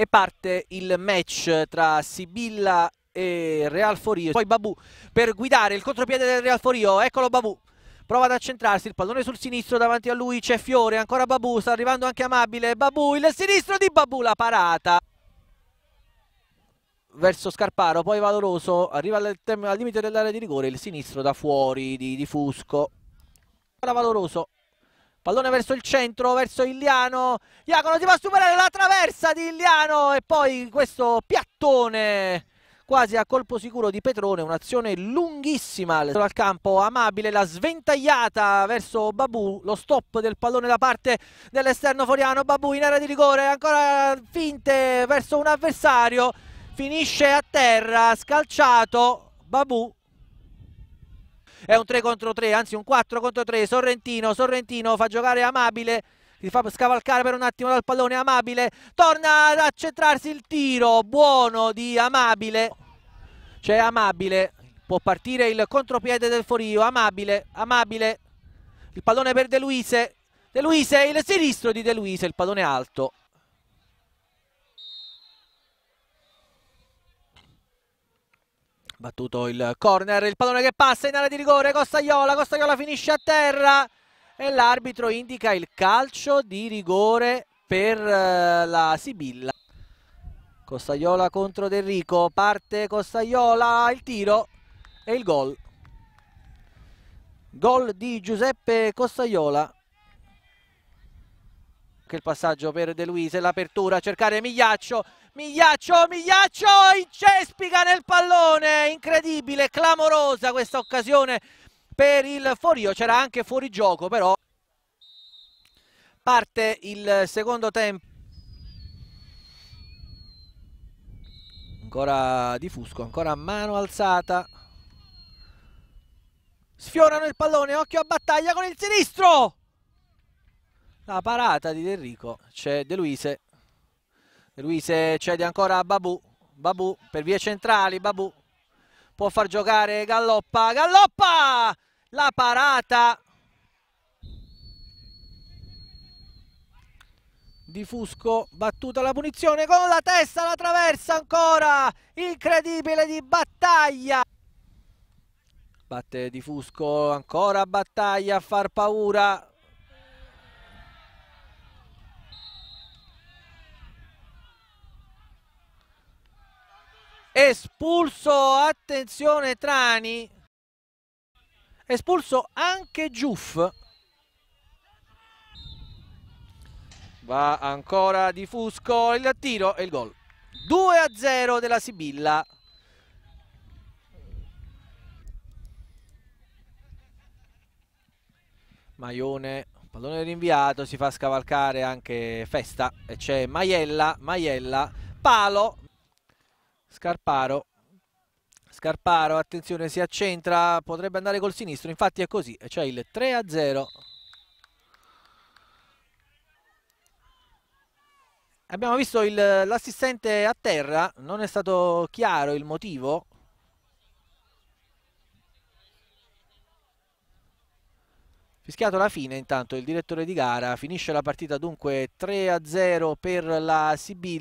e parte il match tra Sibilla e Real Forio. Poi Babu per guidare il contropiede del Real Forio, eccolo Babu. Prova ad accentrarsi, il pallone sul sinistro, davanti a lui c'è Fiore, ancora Babu, sta arrivando anche Amabile, Babu, il sinistro di Babu, la parata verso Scarparo, poi Valoroso, arriva al, al limite dell'area di rigore, il sinistro da fuori di, di Fusco. Ora Valoroso, Pallone verso il centro, verso Iliano. Iacono si va a superare la traversa di Iliano e poi questo piattone quasi a colpo sicuro di Petrone, un'azione lunghissima al campo, amabile la sventagliata verso Babu, lo stop del pallone da parte dell'esterno Foriano, Babu in area di rigore, ancora finte verso un avversario, finisce a terra, scalciato, Babu è un 3 contro 3, anzi un 4 contro 3, Sorrentino, Sorrentino fa giocare Amabile, si fa scavalcare per un attimo dal pallone Amabile, torna ad accentrarsi il tiro, buono di Amabile, c'è Amabile, può partire il contropiede del Forio, Amabile, Amabile, il pallone per De Luise, De Luise, il sinistro di De Luise, il pallone alto, Battuto il corner, il pallone che passa in area di rigore, Costaiola, Costaiola finisce a terra e l'arbitro indica il calcio di rigore per eh, la Sibilla. Costaiola contro D'Enrico, parte Costaiola, il tiro e il gol. Gol di Giuseppe Costaiola. Blocca il passaggio per De Luise, l'apertura a cercare Migliaccio, Migliaccio, Migliaccio, incespica nel pallone, incredibile, clamorosa questa occasione per il Forio, c'era anche fuori gioco però. Parte il secondo tempo. Ancora di Fusco, ancora mano alzata. Sfiorano il pallone, occhio a battaglia con il sinistro! La parata di De Enrico, c'è De Luise. De Luise cede ancora a Babù. Babu per vie centrali, Babù può far giocare Galloppa. Galloppa! La parata di Fusco, battuta la punizione con la testa, la traversa ancora, incredibile di battaglia. Batte di Fusco, ancora battaglia a far paura, Espulso, attenzione Trani. Espulso anche Giuff. Va ancora di Fusco il tiro e il gol. 2 a 0 della Sibilla. Maione, pallone rinviato, si fa scavalcare anche Festa e c'è Maiella, Maiella, palo, Scarparo Scarparo, attenzione, si accentra, potrebbe andare col sinistro, infatti è così, c'è il 3 a 0. Abbiamo visto l'assistente a terra, non è stato chiaro il motivo. Fischiato la fine intanto il direttore di gara, finisce la partita dunque 3 a 0 per la Sibilla.